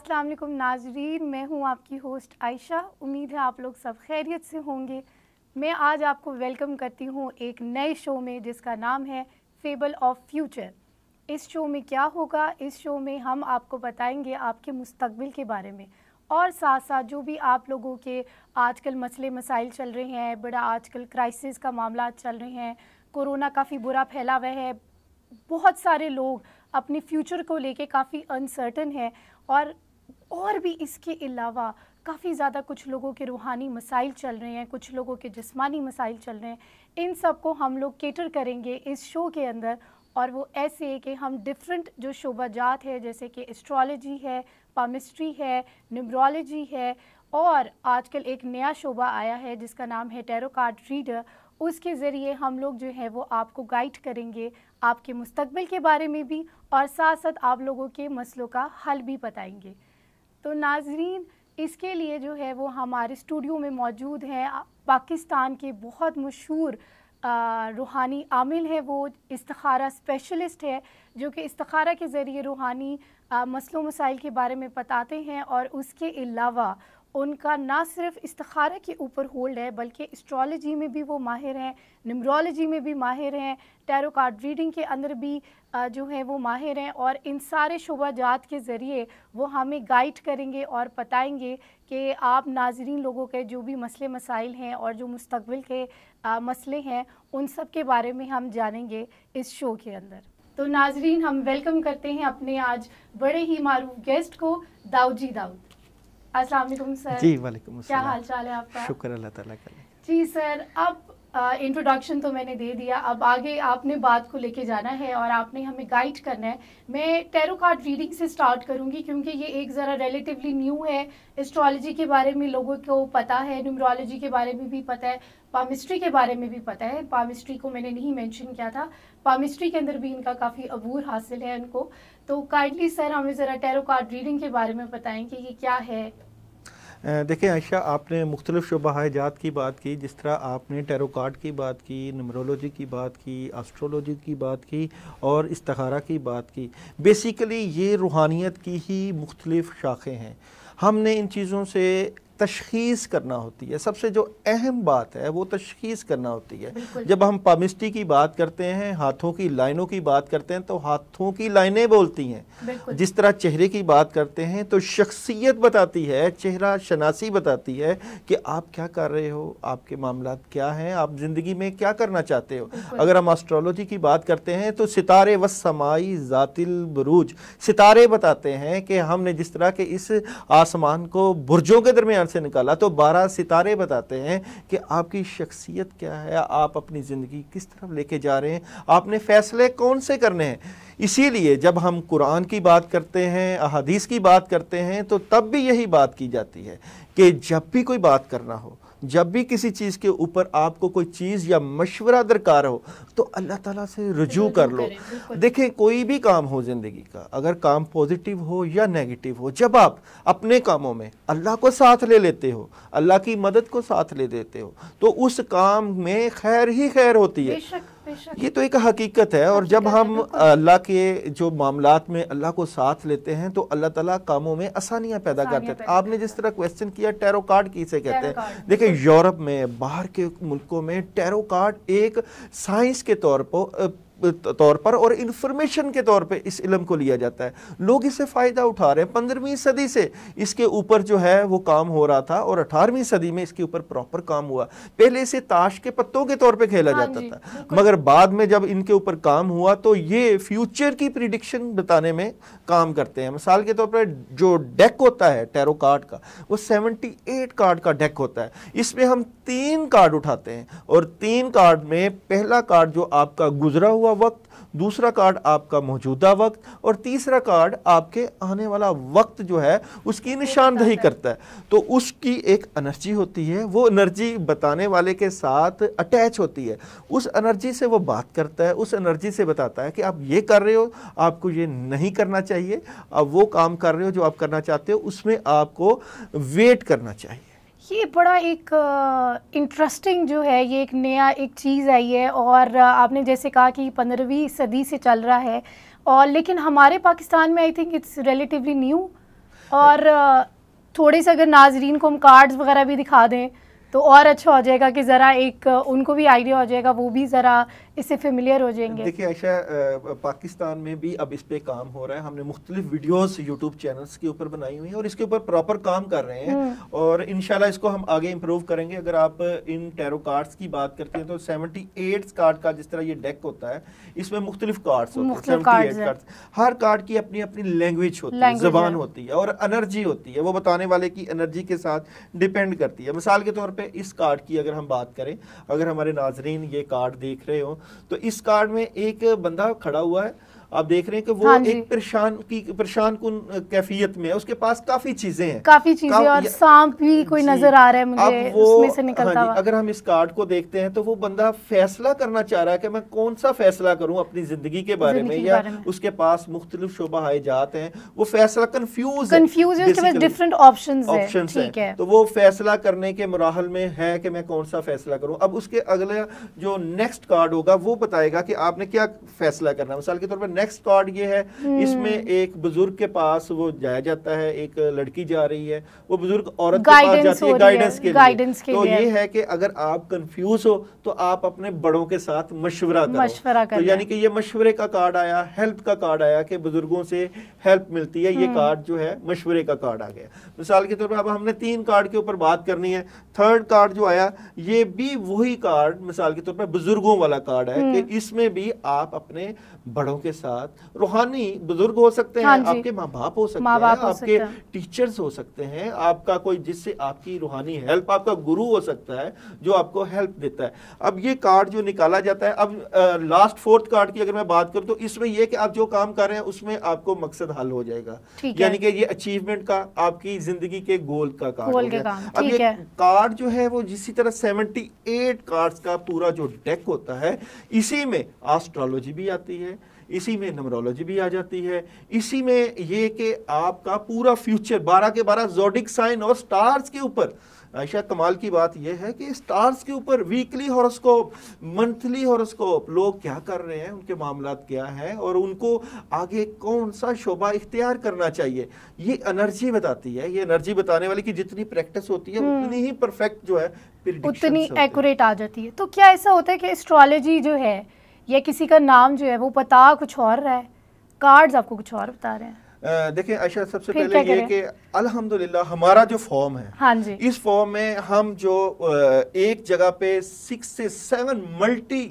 अस्सलाम वालेकुम नाजरीन मैं हूँ आपकी होस्ट आयशा उम्मीद है आप लोग सब खैरियत से होंगे मैं आज आपको वेलकम करती हूँ एक नए शो में जिसका नाम है फेबल ऑफ फ्यूचर इस शो में क्या होगा इस शो में हम आपको बताएंगे आपके मुस्तबिल के बारे में और साथ साथ जो भी आप लोगों के आजकल मसले मसाइल चल रहे हैं बड़ा आजकल क्राइसिस का मामला चल रहे हैं कोरोना काफ़ी बुरा फैला हुआ है बहुत सारे लोग अपने फ्यूचर को लेके काफ़ी अनसर्टन है और और भी इसके अलावा काफ़ी ज़्यादा कुछ लोगों के रूहानी मसाइल चल रहे हैं कुछ लोगों के जिस्मानी मसाइल चल रहे हैं इन सब को हम लोग केटर करेंगे इस शो के अंदर और वो ऐसे है कि हम डिफरेंट जो जात है जैसे कि एस्ट्रोलॉजी है पामिस्ट्री है न्यूमरोलॉजी है और आजकल एक नया शोबा आया है जिसका नाम है टेरो कार्ड रीडर उसके ज़रिए हम लोग जो है वो आपको गाइड करेंगे आपके मुस्तबिल के बारे में भी और साथ साथ आप लोगों के मसलों का हल भी बताएंगे तो नाजरीन इसके लिए जो है वो हमारे स्टूडियो में मौजूद हैं पाकिस्तान के बहुत मशहूर रूहानी आमिल हैं वो इस्तखारा स्पेशलिस्ट है जो कि इस्तखारा के ज़रिए रूहानी मसलों मसाइल के बारे में बताते हैं और उसके अलावा उनका ना सिर्फ इस्तारा के ऊपर होल्ड है बल्कि इस्ट्रॉलोजी में भी वो माहिर हैं नमरोलॉजी में भी माहिर हैं टैरो कार्ड रीडिंग के अंदर भी जो है वो माहिर हैं और इन सारे शुबाजात के ज़रिए वो हमें गाइड करेंगे और बताएंगे कि आप नाजरीन लोगों के जो भी मसले मसाइल हैं और जो मुस्तबिल के मसले हैं उन सब के बारे में हम जानेंगे इस शो के अंदर तो नाजरीन हम वेलकम करते हैं अपने आज बड़े ही मारूफ गेस्ट को दाऊजी दाऊद अस्सलाम वालेकुम सर जी वालेकुम क्या हाल चाल है आपका शुक्र अल्लाह ताला का जी सर अब इंट्रोडक्शन तो मैंने दे दिया अब आगे आपने बात को लेके जाना है और आपने हमें गाइड करना है मैं टेरो कार्ड रीडिंग से स्टार्ट करूंगी क्योंकि ये एक ज़रा रिलेटिवली न्यू है एस्ट्रोलॉजी के बारे में लोगों को पता है न्यूमरोलॉजी के बारे में भी पता है पामिस्ट्री के बारे में भी पता है पामिस्ट्री को मैंने नहीं मैंशन किया था पामिस्ट्री के अंदर भी इनका काफ़ी अबूर हासिल है उनको तो काइंडली सर हमें ज़रा टेरो कार्ड रीडिंग के बारे में बताएँ कि ये क्या है देखें आयशा आपने मुख्तलिफ़ शुबाहजात की बात की जिस तरह आपने टेरो कार्ड की बात की नमरोलॉजी की बात की एस्ट्रोलॉजी की बात की और इस्तारा की बात की बेसिकली ये रूहानियत की ही मुख्तलिफ़ शाखें हैं हमने इन चीज़ों से तशखीस करना होती है सबसे जो अहम बात है वो तशखीस करना होती है जब हम पामिस्टी की बात करते हैं हाथों की लाइनों की बात करते हैं तो हाथों की लाइनें बोलती हैं जिस तरह चेहरे की बात करते हैं तो शख्सियत बताती है चेहरा शनासी बताती है कि आप क्या कर रहे हो आपके मामला क्या हैं आप ज़िंदगी में क्या करना चाहते हो अगर हम आस्ट्रोलॉजी की बात करते हैं तो सितारे व समाई ज़ातिल बरूज सितारे बताते हैं कि हमने जिस तरह के इस आसमान को बुरजों के दरमियान से निकाला तो बारह सितारे बताते हैं कि आपकी शख्सियत क्या है आप अपनी ज़िंदगी किस तरफ लेके जा रहे हैं आपने फ़ैसले कौन से करने हैं इसीलिए जब हम कुरान की बात करते हैं अहादीस की बात करते हैं तो तब भी यही बात की जाती है कि जब भी कोई बात करना हो जब भी किसी चीज़ के ऊपर आपको कोई चीज़ या मशवरा दरकार हो तो अल्लाह ताला से रजू कर लो देखें कोई भी काम हो ज़िंदगी का अगर काम पॉजिटिव हो या नेगेटिव हो जब आप अपने कामों में अल्लाह को साथ ले लेते हो अल्लाह की मदद को साथ ले देते हो तो उस काम में खैर ही खैर होती है ये तो एक हकीकत है और जब हम अल्लाह के जो मामला में अल्लाह को साथ लेते हैं तो अल्लाह ताला कामों में आसानियां पैदा करते हैं आपने जिस तरह क्वेश्चन किया टेरो कार्ड किसे कहते हैं देखिए यूरोप में बाहर के मुल्कों में टेरो कार्ड एक साइंस के तौर पर तौर पर और इन्फॉर्मेशन के तौर पे इस इलम को लिया जाता है लोग इससे फ़ायदा उठा रहे हैं पंद्रहवीं सदी से इसके ऊपर जो है वो काम हो रहा था और अठारहवीं सदी में इसके ऊपर प्रॉपर काम हुआ पहले इसे ताश के पत्तों के तौर पे खेला हाँ जाता था मगर बाद में जब इनके ऊपर काम हुआ तो ये फ्यूचर की प्रिडिक्शन बताने में काम करते हैं मिसाल के तौर पर जो डेक होता है टैरो कार्ड का वो सेवेंटी एट कार्ड का डेक होता है इसमें हम तीन कार्ड उठाते हैं और तीन कार्ड में पहला कार्ड जो आपका गुजरा हुआ हुआ वक्त दूसरा कार्ड आपका मौजूदा वक्त और तीसरा कार्ड आपके आने वाला वक्त जो है उसकी निशानदही करता है तो उसकी एक एनर्जी होती है वो एनर्जी बताने वाले के साथ अटैच होती है उस एनर्जी से वो बात करता है उस एनर्जी से बताता है कि आप ये कर रहे हो आपको ये नहीं करना चाहिए आप वो काम कर रहे हो जो आप करना चाहते हो उसमें आपको वेट करना चाहिए ये बड़ा एक इंटरेस्टिंग जो है ये एक नया एक चीज़ आई है और आपने जैसे कहा कि पंद्रहवीं सदी से चल रहा है और लेकिन हमारे पाकिस्तान में I think it's relatively new और थोड़े से अगर नाजरीन को हम कार्ड्स वगैरह भी दिखा दें तो और अच्छा हो जाएगा कि ज़रा एक उनको भी आइडिया हो जाएगा वो भी ज़रा इससे फेमिलियर हो जाएंगे देखिए ऐशा पाकिस्तान में भी अब इस पर काम हो रहा है हमने मुख्तलिफ वीडियोस यूट्यूब चैनल्स के ऊपर बनाई हुई है और इसके ऊपर प्रॉपर काम कर रहे हैं हम्म। और इन इसको हम आगे इम्प्रूव करेंगे अगर आप इन टैरो कार्ड्स की बात करते हैं तो सेवेंटी एट कार्ड का जिस तरह ये डेक होता है इसमें मुख्तलिफ कार्ड्स होते कार्ड्स हर कार्ड की अपनी अपनी लैंग्वेज होती है जबान होती है और एनर्जी होती है वो बताने वाले की एनर्जी के साथ डिपेंड करती है मिसाल के तौर पर इस कार्ड की अगर हम बात करें अगर हमारे नाजरीन ये कार्ड देख रहे हो तो इस कार्ड में एक बंदा खड़ा हुआ है आप देख रहे हैं कि वो हाँ एक परेशान की परेशान कुन कैफियत में उसके पास काफी चीजें हैं काफी चीजें और सांप भी कोई नजर आ रहा है मुझे वो, उसमें से हाँ निकलता हाँ अगर हम इस कार्ड को देखते हैं तो वो बंदा फैसला करना चाह रहा है कि मैं कौन सा फैसला करूं अपनी जिंदगी के बारे में या उसके पास मुख्तलिफ शुबा जात हैं वो फैसला confuse confuse different option option है तो वो फैसला करने के मराहल में है कि मैं कौन सा फैसला करूँ अब उसके अगला जो नेक्स्ट कार्ड होगा वो बताएगा कि आपने क्या फैसला करना है मिसाल के तौर पर नेक्स्ट कार्ड ये है हम्म। इसमें एक बुजुर्ग के पास वो जाया जाता है एक लड़की जा रही है वो बुजुर्ग औरत के पास जाती है गाइडेंस के लिए के तो ये है कि अगर आप कंफ्यूज हो तो आप अपने बड़ों के साथ मशवरा करो तो यानी कि ये मशवरे का कार्ड आया हेल्प का कार्ड आया कि बुजुर्गों से हेल्प मिलती है ये कार्ड हम्म। जो है मशवरे का कार्ड आ गया मिसाल के तौर पर अब हमने तीन कार्ड के ऊपर बात करनी है थर्ड कार्ड जो आया ये भी वही कार्ड मिसाल के तौर पर बुजुर्गों वाला कार्ड है कि हम्म। इसमें भी आप अपने बड़ों के साथ साथ रूहानी बुजुर्ग हो सकते हैं हाँ आपके माँ बाप हो सकते हैं आपके टीचर्स हो सकते हैं आपका कोई जिससे आपकी रूहानी हेल्प आपका गुरु हो सकता है जो आपको हेल्प देता है अब ये कार्ड जो निकाला जाता है अब लास्ट फोर्थ कार्ड की अगर मैं बात करूँ तो इसमें यह कि आप जो काम कर रहे हैं उसमें आपको मकसद हल हो जाएगा यानी कि ये अचीवमेंट का आपकी जिंदगी के गोल का कार्ड अब ये कार्ड जो है वो जिस तरह सेवेंटी एट कार्ड का पूरा जो डेक होता है इसी में एस्ट्रोलॉजी भी आती है इसी में नमरोलॉजी भी आ जाती है इसी में ये कि आपका पूरा फ्यूचर बारह के बारह जोडिक साइन और स्टार्स के ऊपर आयशा कमाल की बात यह है कि स्टार्स के ऊपर वीकली हॉरोस्कोप मंथली हॉरोस्कोप लोग क्या कर रहे हैं उनके मामला क्या हैं और उनको आगे कौन सा शोभा इख्तियार करना चाहिए ये एनर्जी बताती है ये एनर्जी बताने वाली कि जितनी प्रैक्टिस होती है हम्म। उतनी ही परफेक्ट जो है उतनी एक्यूरेट आ जाती है तो क्या ऐसा होता है कि एस्ट्रोलॉजी जो है या किसी का नाम जो है वो पता कुछ और रहा है कार्ड्स आपको कुछ और बता रहे हैं देखिए आयशा सबसे पहले ये कि अल्हम्दुलिल्लाह हमारा जो फॉर्म है हाँ जी। इस फॉर्म में हम जो एक जगह पे सिक्स से सेवन मल्टी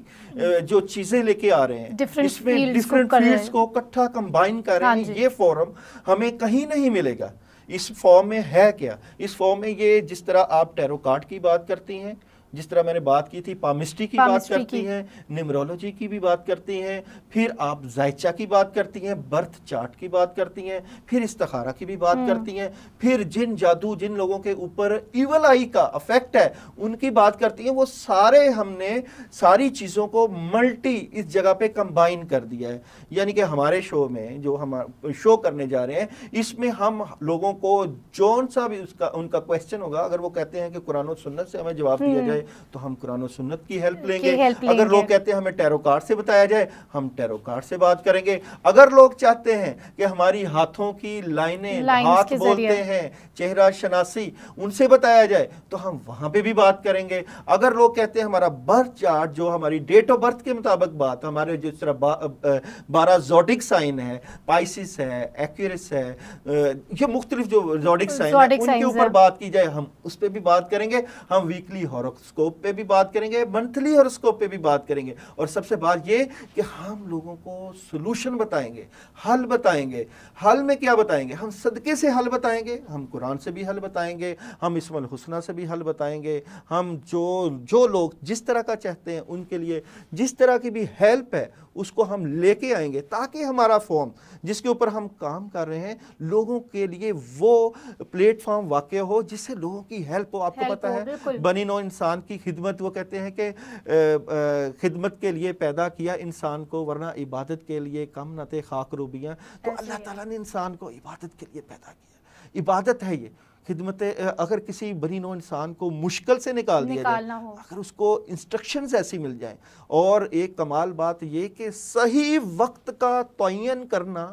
जो चीजें लेके आ रहे हैं इसमें डिफरेंट फील्ड्स को इकट्ठा कंबाइन कर रहे हाँ हैं ये फॉर्म हमें कहीं नहीं मिलेगा इस फॉर्म में है क्या इस फॉर्म में ये जिस तरह आप टेरो कार्ड की बात करती हैं जिस तरह मैंने बात की थी पामिस्ट्री की पामिस्ट्री बात करती हैं निमरोलॉजी की भी बात करती हैं फिर आप जायचा की बात करती हैं बर्थ चार्ट की बात करती हैं फिर इस्तखारा की भी बात हम्म। करती हैं फिर जिन जादू जिन लोगों के ऊपर इवल आई का अफेक्ट है उनकी बात करती हैं वो सारे हमने सारी चीज़ों को मल्टी इस जगह पे कंबाइन कर दिया है यानी कि हमारे शो में जो हम शो करने जा रहे हैं इसमें हम लोगों को जौन सा भी उसका उनका क्वेश्चन होगा अगर वो कहते हैं कि कुरान सुन्नत से हमें जवाब दिया हम्म। जाए जाए तो हम कुरान और सुन्नत की हेल्प लेंगे अगर लोग कहते हैं हमें टेरोकार से बताया जाए हम टेरोकार से बात करेंगे अगर लोग चाहते हैं कि हमारी हाथों की लाइनें हाथ बोलते हैं चेहरा शनासी उनसे बताया जाए तो हम वहां पे भी बात करेंगे अगर लोग कहते हैं हमारा बर्थ चार्ट जो हमारी डेट ऑफ बर्थ के मुताबिक बात हमारे जिस तरह बा, बारह जोटिक साइन है पाइसिस है एक्यूरस है ये मुख्तलिफ जो जोडिक साइन है उनके ऊपर बात की जाए हम उस पर भी बात करेंगे हम वीकली हॉरक्स स्कोप पे भी बात करेंगे मंथली और स्कोप पे भी बात करेंगे और सबसे बात ये कि हम लोगों को सोल्यूशन बताएंगे हल बताएंगे हल में क्या बताएंगे हम सदके से हल बताएंगे हम कुरान से भी हल बताएंगे हम इसमल हुसना से भी हल बताएंगे हम जो जो लोग जिस तरह का चाहते हैं उनके लिए जिस तरह की भी हेल्प है उसको हम लेके आएंगे ताकि हमारा फॉर्म जिसके ऊपर हम काम कर रहे हैं लोगों के लिए वो प्लेटफॉर्म वाक़ हो जिससे लोगों की हेल्प हो आपको पता है बनी नो इंसान की खिदमत वो कहते हैं कि खिदमत के लिए पैदा किया इंसान को वरना इबादत के लिए कम न थे खाक रूबियाँ तो अल्लाह तला ने इंसान को इबादत के लिए पैदा किया इबादत है ये खिदमत अगर किसी बनी नो इंसान को मुश्किल से निकाल दिया जाए अगर उसको इंस्ट्रक्शन ऐसी मिल जाए और एक कमाल बात यह कि सही वक्त का तयन करना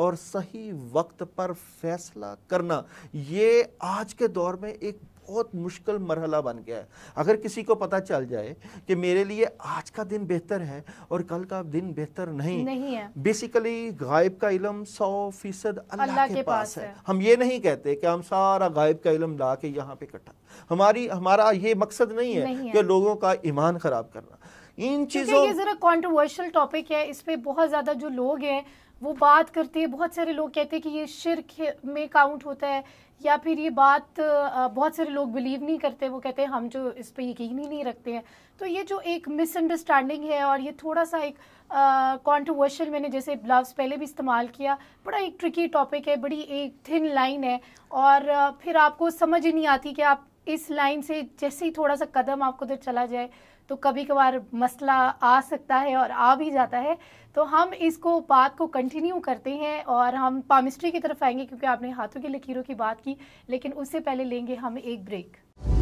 और सही वक्त पर फैसला करना ये आज के दौर में एक बहुत मुश्किल मरहला बन गया है अगर किसी को पता चल जाए कि मेरे लिए आज का दिन बेहतर है और कल का दिन बेहतर नहीं नहीं है बेसिकली गायब का इलम सौ फीसद अल्लाह के, के पास है।, है हम ये नहीं कहते कि हम सारा गायब का इलम ला के यहाँ पे इकट्ठा हमारी हमारा ये मकसद नहीं है, नहीं है। कि लोगों का ईमान खराब करना इन चीज़ों ये ज़रा कंट्रोवर्शियल टॉपिक है इस पर बहुत ज़्यादा जो लोग हैं वो बात करते हैं बहुत सारे लोग कहते हैं कि ये शिरक में काउंट होता है या फिर ये बात बहुत सारे लोग बिलीव नहीं करते वो कहते हैं हम जो इस पर यकीन ही नहीं रखते हैं तो ये जो एक मिसअंडरस्टैंडिंग है और ये थोड़ा सा एक कॉन्ट्रोवर्शियल मैंने जैसे लफ्ज़ पहले भी इस्तेमाल किया बड़ा एक ट्रिकी टॉपिक है बड़ी एक थिन लाइन है और फिर आपको समझ ही नहीं आती कि आप इस लाइन से जैसे ही थोड़ा सा कदम आपको उधर चला जाए तो कभी कभार मसला आ सकता है और आ भी जाता है तो हम इसको बात को कंटिन्यू करते हैं और हम पामिस्ट्री की तरफ आएंगे क्योंकि आपने हाथों की लकीरों की बात की लेकिन उससे पहले लेंगे हम एक ब्रेक